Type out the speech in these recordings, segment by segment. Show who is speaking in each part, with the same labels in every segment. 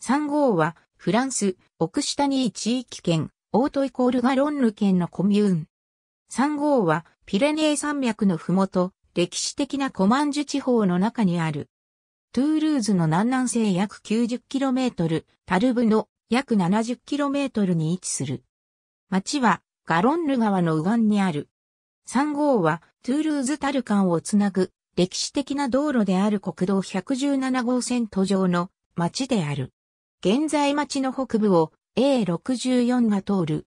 Speaker 1: 3号は、フランス、オクシタニー地域圏、オートイコールガロンヌ県のコミューン。3号は、ピレネー山脈のふもと、歴史的なコマンジュ地方の中にある。トゥールーズの南南西約 90km、タルブの約 70km に位置する。町は、ガロンヌ川の右岸にある。3号は、トゥールーズタル間をつなぐ、歴史的な道路である国道117号線途上の町である。現在町の北部を A64 が通る。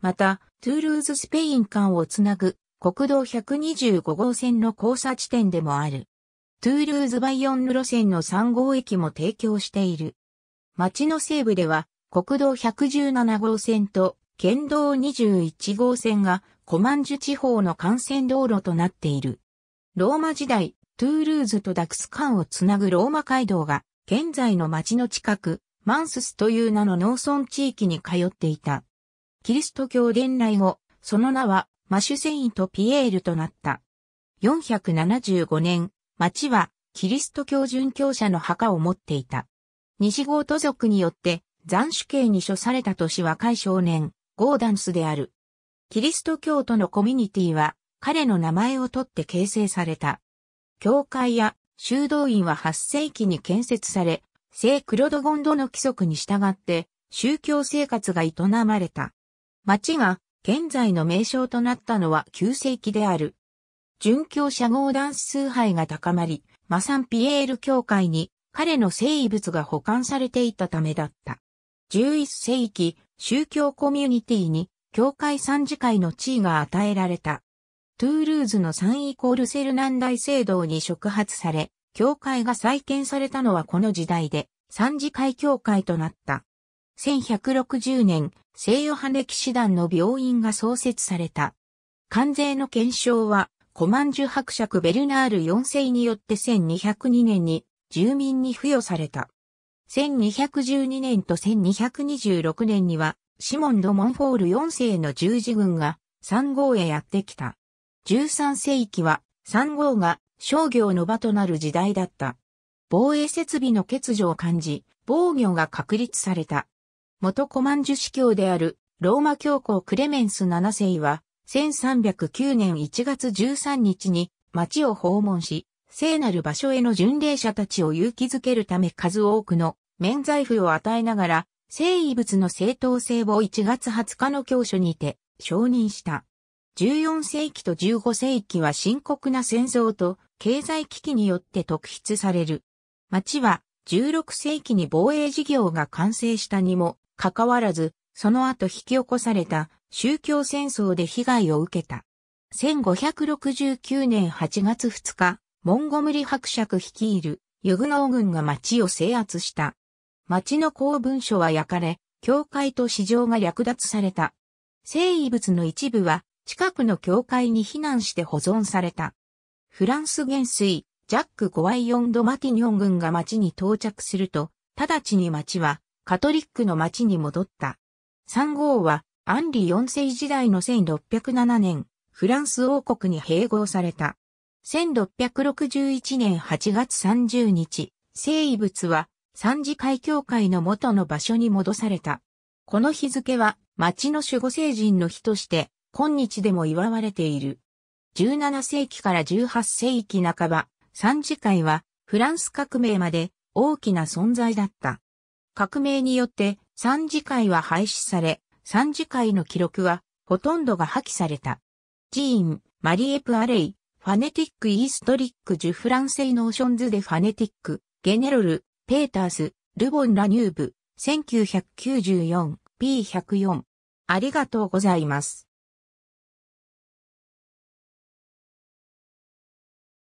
Speaker 1: また、トゥールーズスペイン間をつなぐ国道125号線の交差地点でもある。トゥールーズバイヨンヌ路線の3号駅も提供している。町の西部では国道117号線と県道21号線がコマンジュ地方の幹線道路となっている。ローマ時代、トゥールーズとダクス間をつなぐローマ街道が現在の町の近く、マンススという名の農村地域に通っていた。キリスト教伝来後、その名はマシュセインとピエールとなった。475年、町はキリスト教殉教者の墓を持っていた。西郷都族によって斬首刑に処された年若い少年、ゴーダンスである。キリスト教徒のコミュニティは彼の名前を取って形成された。教会や修道院は8世紀に建設され、聖クロドゴンドの規則に従って宗教生活が営まれた。町が現在の名称となったのは9世紀である。殉教者合ス崇拝が高まり、マサンピエール教会に彼の聖遺物が保管されていたためだった。11世紀、宗教コミュニティに教会参事会の地位が与えられた。トゥールーズの3イコールセルナン大聖堂に触発され、教会が再建されたのはこの時代で、三次会教会となった。1160年、聖ヨハネ騎士団の病院が創設された。関税の検証は、コマンジュ伯爵ベルナール4世によって1202年に住民に付与された。1212年と1226年には、シモン・ド・モンフォール4世の十字軍が三号へやってきた。13世紀は三号が商業の場となる時代だった。防衛設備の欠如を感じ、防御が確立された。元コマンジュ司教であるローマ教皇クレメンス7世は、1309年1月13日に町を訪問し、聖なる場所への巡礼者たちを勇気づけるため数多くの免罪符を与えながら、聖遺物の正当性を1月20日の教書にて承認した。14世紀と15世紀は深刻な戦争と経済危機によって特筆される。町は16世紀に防衛事業が完成したにもかかわらず、その後引き起こされた宗教戦争で被害を受けた。1569年8月2日、モンゴムリ伯爵率いるユグノー軍が町を制圧した。町の公文書は焼かれ、教会と市場が略奪された。聖遺物の一部は近くの教会に避難して保存された。フランス元帥、ジャック・ゴワイヨン・ド・マティニョン軍が町に到着すると、直ちに町はカトリックの町に戻った。3号はアンリ4世時代の1607年、フランス王国に併合された。1661年8月30日、聖遺物は三次会協会の元の場所に戻された。この日付は町の守護聖人の日として今日でも祝われている。17世紀から18世紀半ば、三次会はフランス革命まで大きな存在だった。革命によって三次会は廃止され、三次会の記録はほとんどが破棄された。ジーン、マリエプ・アレイ、ファネティック・イーストリック・ジュ・フランセイ・ノーションズ・デ・ファネティック、ゲネロル、ペータース、ルボン・ラニューブ、1994P104。ありがとうございます。